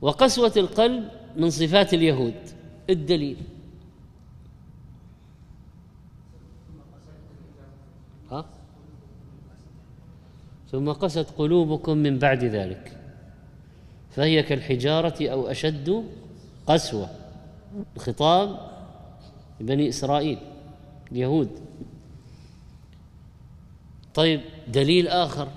وقسوة القلب من صفات اليهود الدليل ها؟ ثم قست قلوبكم من بعد ذلك فهي كالحجارة أو أشد قسوة الخطاب بني إسرائيل اليهود طيب دليل آخر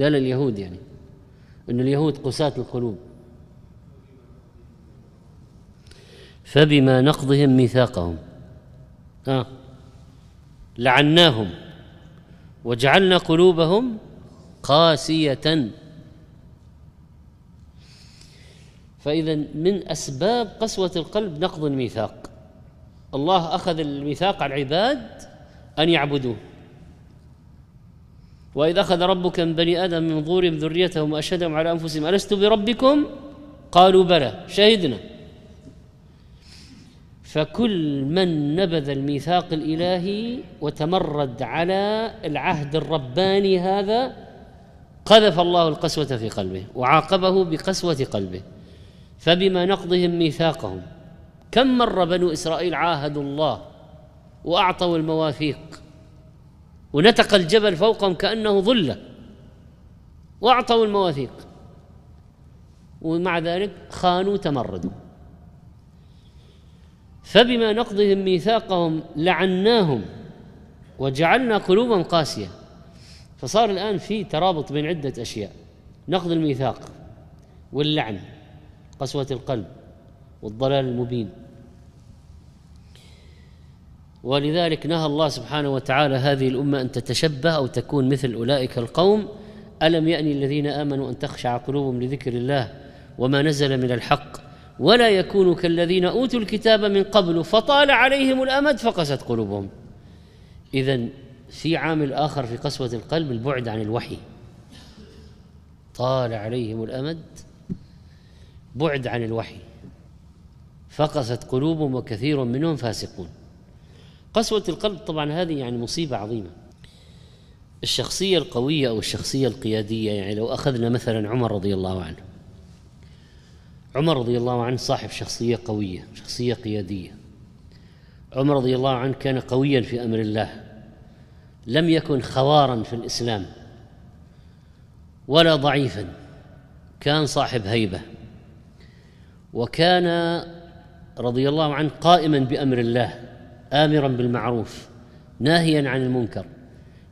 قال اليهود يعني أن اليهود قساة القلوب فبما نقضهم ميثاقهم آه. لعناهم وجعلنا قلوبهم قاسية فإذا من أسباب قسوة القلب نقض الميثاق الله أخذ الميثاق على العباد أن يعبدوه وإذ أخذ ربك من بني آدم من ظهورهم ذريتهم وأشهدهم على أنفسهم ألست بربكم؟ قالوا بلى شهدنا فكل من نبذ الميثاق الإلهي وتمرد على العهد الرباني هذا قذف الله القسوة في قلبه وعاقبه بقسوة قلبه فبما نقضهم ميثاقهم كم مرة بنو إسرائيل عاهدوا الله وأعطوا المواثيق ونتق الجبل فوقهم كأنه ظلة وأعطوا المواثيق ومع ذلك خانوا تمردوا فبما نقضهم ميثاقهم لعناهم وجعلنا قلوبهم قاسية فصار الآن في ترابط بين عدة أشياء نقض الميثاق واللعن قسوة القلب والضلال المبين ولذلك نهى الله سبحانه وتعالى هذه الامه ان تتشبه او تكون مثل اولئك القوم الم يأن الذين امنوا ان تخشع قلوبهم لذكر الله وما نزل من الحق ولا يكونوا كالذين اوتوا الكتاب من قبل فطال عليهم الامد فقست قلوبهم اذا في عامل اخر في قسوه القلب البعد عن الوحي طال عليهم الامد بعد عن الوحي فقست قلوبهم وكثير منهم فاسقون قسوة القلب طبعا هذه يعني مصيبة عظيمة الشخصية القوية أو الشخصية القيادية يعني لو أخذنا مثلا عمر رضي الله عنه عمر رضي الله عنه صاحب شخصية قوية شخصية قيادية عمر رضي الله عنه كان قويا في أمر الله لم يكن خوارا في الإسلام ولا ضعيفا كان صاحب هيبة وكان رضي الله عنه قائما بأمر الله امرا بالمعروف ناهيا عن المنكر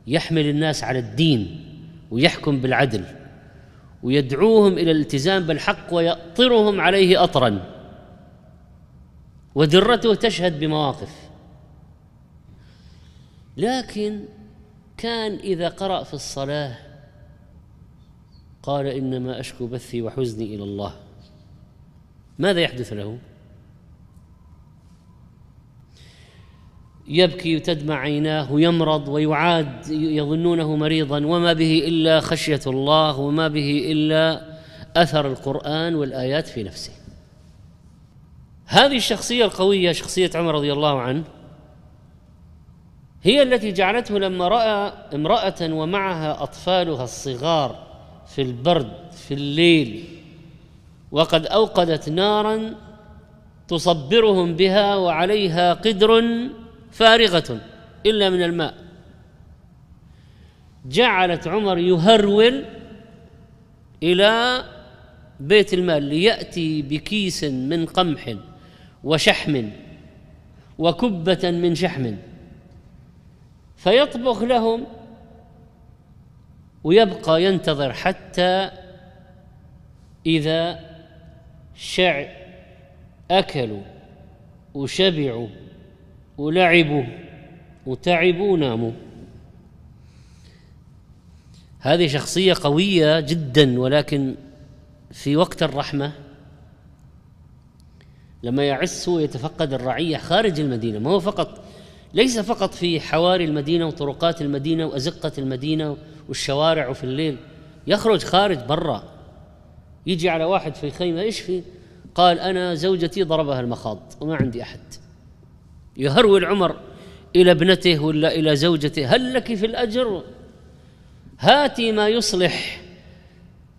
يحمل الناس على الدين ويحكم بالعدل ويدعوهم الى الالتزام بالحق ويأطرهم عليه اطرا ودرته تشهد بمواقف لكن كان اذا قرأ في الصلاه قال انما اشكو بثي وحزني الى الله ماذا يحدث له؟ يبكي وتدمع عيناه ويمرض ويعاد يظنونه مريضا وما به الا خشيه الله وما به الا اثر القران والايات في نفسه هذه الشخصيه القويه شخصيه عمر رضي الله عنه هي التي جعلته لما راى امراه ومعها اطفالها الصغار في البرد في الليل وقد اوقدت نارا تصبرهم بها وعليها قدر فارغة إلا من الماء جعلت عمر يهرول إلى بيت المال ليأتي بكيس من قمح وشحم وكبة من شحم فيطبخ لهم ويبقى ينتظر حتى إذا شع أكلوا وشبعوا ولعبوا وتعبوا وناموا هذه شخصية قوية جدا ولكن في وقت الرحمة لما يعس يتفقد الرعية خارج المدينة ما هو فقط ليس فقط في حواري المدينة وطرقات المدينة وأزقة المدينة والشوارع وفي الليل يخرج خارج برا يجي على واحد في خيمة إيش في قال أنا زوجتي ضربها المخاض وما عندي أحد يهرول عمر إلى ابنته ولا إلى زوجته هل لك في الأجر هاتي ما يصلح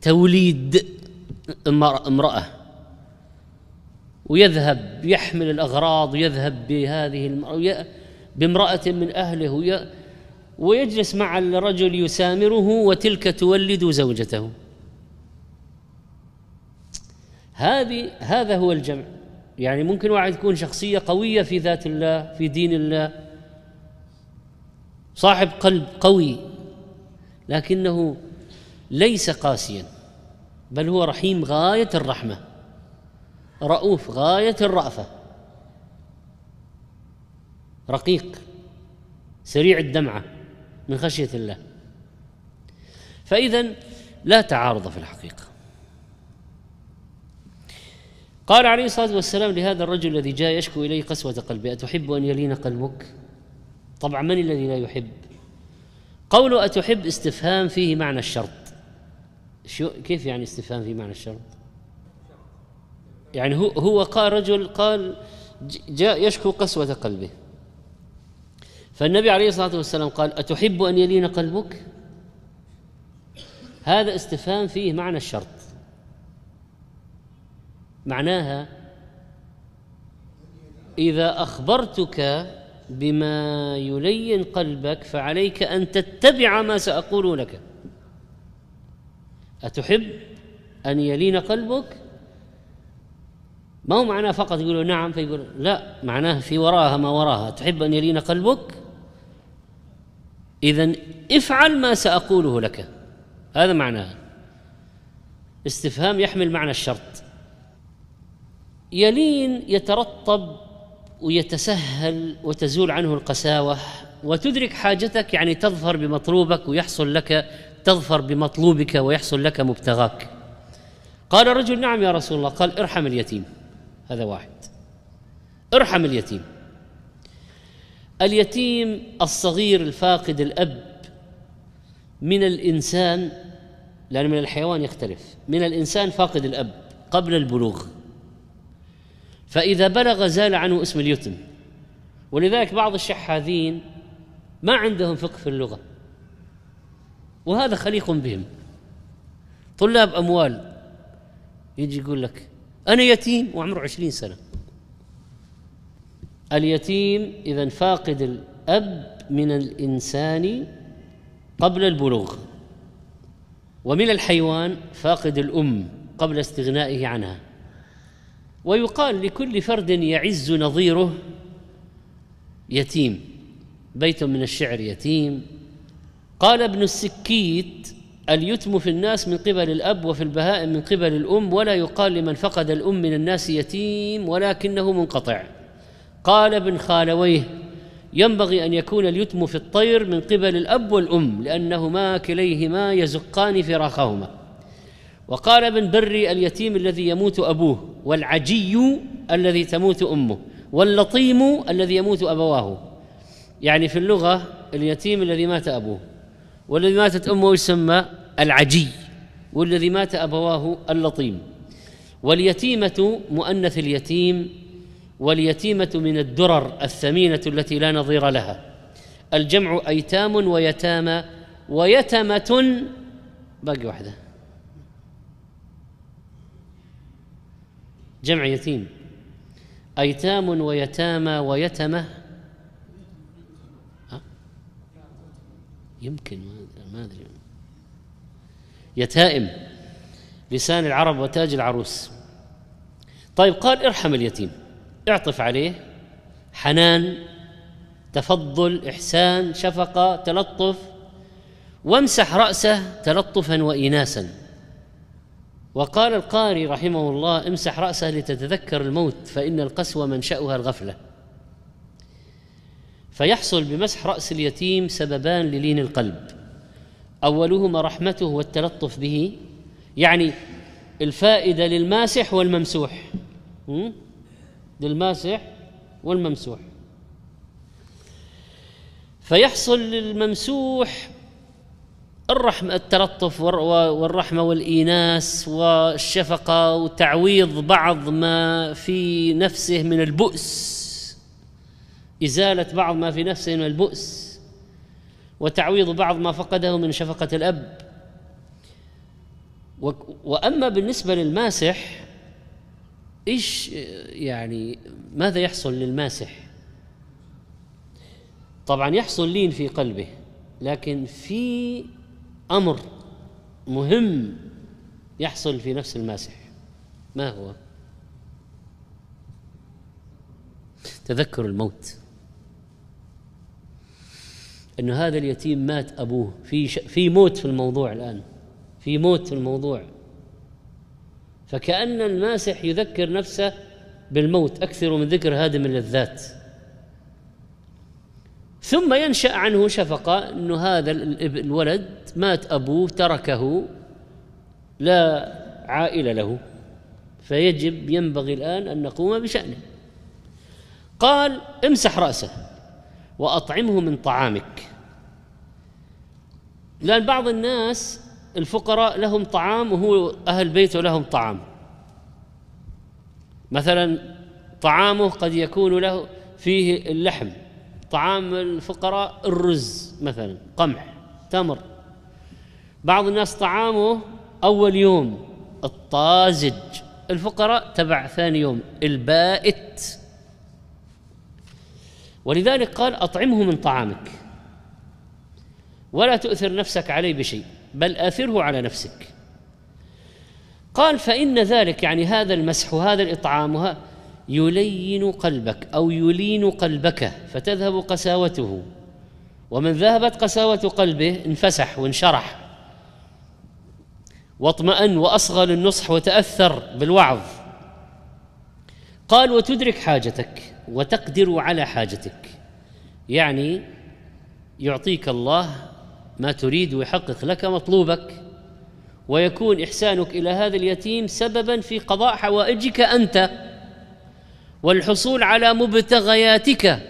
توليد امرأة ويذهب يحمل الأغراض ويذهب بهذه المرأة بامرأة من أهله ويجلس مع الرجل يسامره وتلك تولد زوجته هذه هذا هو الجمع يعني ممكن واحد يكون شخصية قوية في ذات الله في دين الله صاحب قلب قوي لكنه ليس قاسيا بل هو رحيم غاية الرحمة رؤوف غاية الرأفة رقيق سريع الدمعة من خشية الله فإذا لا تعارض في الحقيقة قال عليه الصلاة والسلام لهذا الرجل الذي جاء يشكو إليه قسوة قلبه أتحب أن يلين قلبك طبعا من الذي لا يحب قوله أتحب استفهام فيه معنى الشرط شو كيف يعني استفهام فيه معنى الشرط يعني هو هو قال رجل قال جاء يشكو قسوة قلبه فالنبي عليه الصلاة والسلام قال أتحب أن يلين قلبك هذا استفهام فيه معنى الشرط معناها إذا أخبرتك بما يلين قلبك فعليك أن تتبع ما سأقول لك أتحب أن يلين قلبك؟ ما هو معناه فقط يقولوا نعم فيقول لا معناه في وراها ما وراها تحب أن يلين قلبك؟ إذا افعل ما سأقوله لك هذا معناه استفهام يحمل معنى الشرط يلين يترطب ويتسهل وتزول عنه القساوه وتدرك حاجتك يعني تظفر بمطلوبك ويحصل لك تظفر بمطلوبك ويحصل لك مبتغاك قال الرجل نعم يا رسول الله قال ارحم اليتيم هذا واحد ارحم اليتيم اليتيم الصغير الفاقد الاب من الانسان لان من الحيوان يختلف من الانسان فاقد الاب قبل البلوغ فإذا بلغ زال عنه اسم اليتم ولذلك بعض الشحاذين ما عندهم فقه في اللغة وهذا خليق بهم طلاب أموال يجي يقول لك أنا يتيم وعمره عشرين سنة اليتيم إذا فاقد الأب من الإنسان قبل البلوغ ومن الحيوان فاقد الأم قبل استغنائه عنها ويقال لكل فرد يعز نظيره يتيم بيت من الشعر يتيم قال ابن السكيت اليتم في الناس من قبل الاب وفي البهائم من قبل الام ولا يقال لمن فقد الام من الناس يتيم ولكنه منقطع قال ابن خالويه ينبغي ان يكون اليتم في الطير من قبل الاب والام لانهما كليهما يزقان فراخهما وقال ابن بري اليتيم الذي يموت ابوه والعجي الذي تموت امه واللطيم الذي يموت ابواه يعني في اللغه اليتيم الذي مات ابوه والذي ماتت امه يسمى العجي والذي مات ابواه اللطيم واليتيمه مؤنث اليتيم واليتيمه من الدرر الثمينه التي لا نظير لها الجمع ايتام ويتامى ويتمه باقي واحده جمع يتيم أيتام ويتامى ويتمة أه؟ يمكن ما أدري يتائم لسان العرب وتاج العروس طيب قال ارحم اليتيم اعطف عليه حنان تفضل إحسان شفقة تلطف وامسح رأسه تلطفا وإناسا وقال القاري رحمه الله امسح رأسه لتتذكر الموت فإن القسوة منشأها الغفلة فيحصل بمسح رأس اليتيم سببان للين القلب أولهما رحمته والتلطف به يعني الفائدة للماسح والممسوح للماسح والممسوح فيحصل للممسوح الرحمة التلطف والرحمة والإيناس والشفقة وتعويض بعض ما في نفسه من البؤس إزالة بعض ما في نفسه من البؤس وتعويض بعض ما فقده من شفقة الأب وأما بالنسبة للماسح إيش يعني ماذا يحصل للماسح طبعا يحصل لين في قلبه لكن في امر مهم يحصل في نفس الماسح ما هو تذكر الموت أن هذا اليتيم مات أبوه في ش... في موت في الموضوع الآن في موت في الموضوع فكأن الماسح يذكر نفسه بالموت أكثر من ذكر هادم اللذات ثم ينشا عنه شفقه انه هذا الولد مات ابوه تركه لا عائله له فيجب ينبغي الان ان نقوم بشانه قال امسح راسه واطعمه من طعامك لان بعض الناس الفقراء لهم طعام وهو اهل بيته لهم طعام مثلا طعامه قد يكون له فيه اللحم طعام الفقراء الرز مثلا قمح تمر بعض الناس طعامه أول يوم الطازج الفقراء تبع ثاني يوم البائت ولذلك قال أطعمه من طعامك ولا تؤثر نفسك عليه بشيء بل آثره على نفسك قال فإن ذلك يعني هذا المسح وهذا الإطعام وهذا يلين قلبك او يلين قلبك فتذهب قساوته ومن ذهبت قساوه قلبه انفسح وانشرح واطمأن واصغى للنصح وتاثر بالوعظ قال وتدرك حاجتك وتقدر على حاجتك يعني يعطيك الله ما تريد ويحقق لك مطلوبك ويكون احسانك الى هذا اليتيم سببا في قضاء حوائجك انت والحصول على مبتغياتك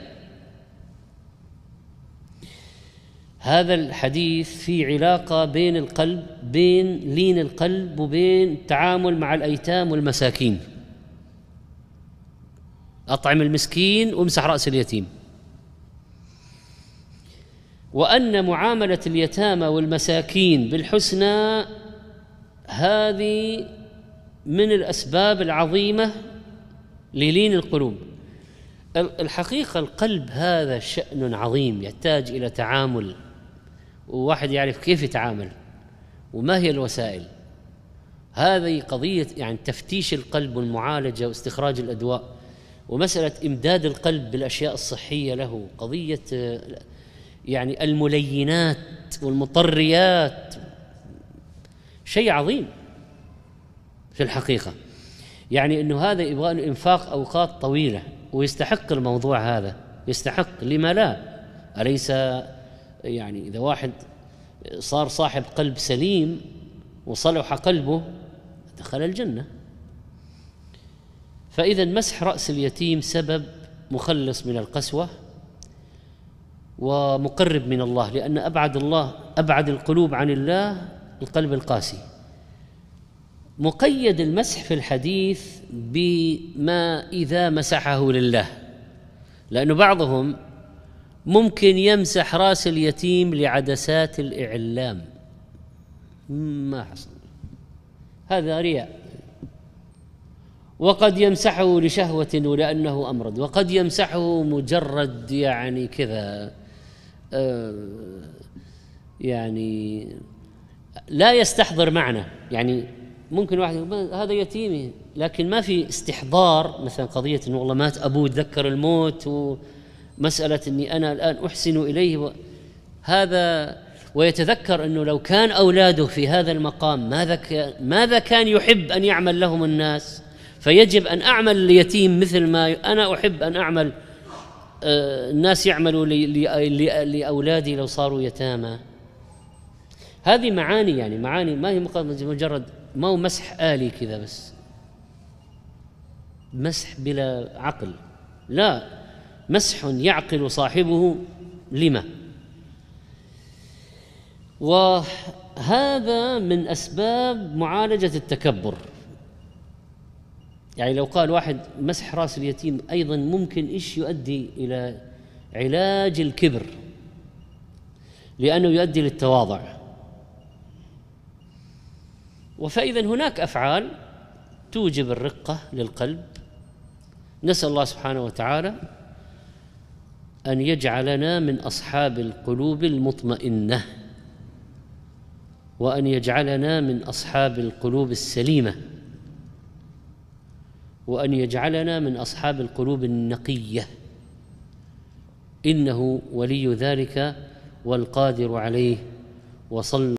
هذا الحديث في علاقة بين القلب بين لين القلب وبين التعامل مع الأيتام والمساكين أطعم المسكين وامسح رأس اليتيم وأن معاملة اليتامى والمساكين بالحسنى هذه من الأسباب العظيمة للين القلوب الحقيقة القلب هذا شأن عظيم يحتاج إلى تعامل وواحد يعرف كيف يتعامل وما هي الوسائل هذه قضية يعني تفتيش القلب والمعالجة واستخراج الأدواء ومسألة إمداد القلب بالأشياء الصحية له قضية يعني الملينات والمطريات شيء عظيم في الحقيقه يعني انه هذا يبغى له انفاق اوقات طويله ويستحق الموضوع هذا يستحق لما لا اليس يعني اذا واحد صار صاحب قلب سليم وصلح قلبه دخل الجنه فاذا مسح راس اليتيم سبب مخلص من القسوه ومقرب من الله لان ابعد الله ابعد القلوب عن الله القلب القاسي مقيد المسح في الحديث بما إذا مسحه لله لأن بعضهم ممكن يمسح راس اليتيم لعدسات الإعلام ما حصل هذا رياء وقد يمسحه لشهوة ولأنه امرد وقد يمسحه مجرد يعني كذا آه، يعني لا يستحضر معنى يعني ممكن واحد يقول هذا يتيمي لكن ما في استحضار مثلا قضية أنه والله مات أبوه تذكر الموت ومسألة أني أنا الآن أحسن إليه هذا ويتذكر أنه لو كان أولاده في هذا المقام ماذا, ماذا كان يحب أن يعمل لهم الناس فيجب أن أعمل ليتيم مثل ما أنا أحب أن أعمل آه، الناس يعملوا لأولادي لو صاروا يتامى هذه معاني يعني معاني ما هي مجرد ما هو مسح آلي كذا بس مسح بلا عقل لا مسح يعقل صاحبه لما وهذا من أسباب معالجة التكبر يعني لو قال واحد مسح راس اليتيم أيضا ممكن إيش يؤدي إلى علاج الكبر لأنه يؤدي للتواضع فإذا هناك أفعال توجب الرقة للقلب نسأل الله سبحانه وتعالى أن يجعلنا من أصحاب القلوب المطمئنة وأن يجعلنا من أصحاب القلوب السليمة وأن يجعلنا من أصحاب القلوب النقية إنه ولي ذلك والقادر عليه وصلى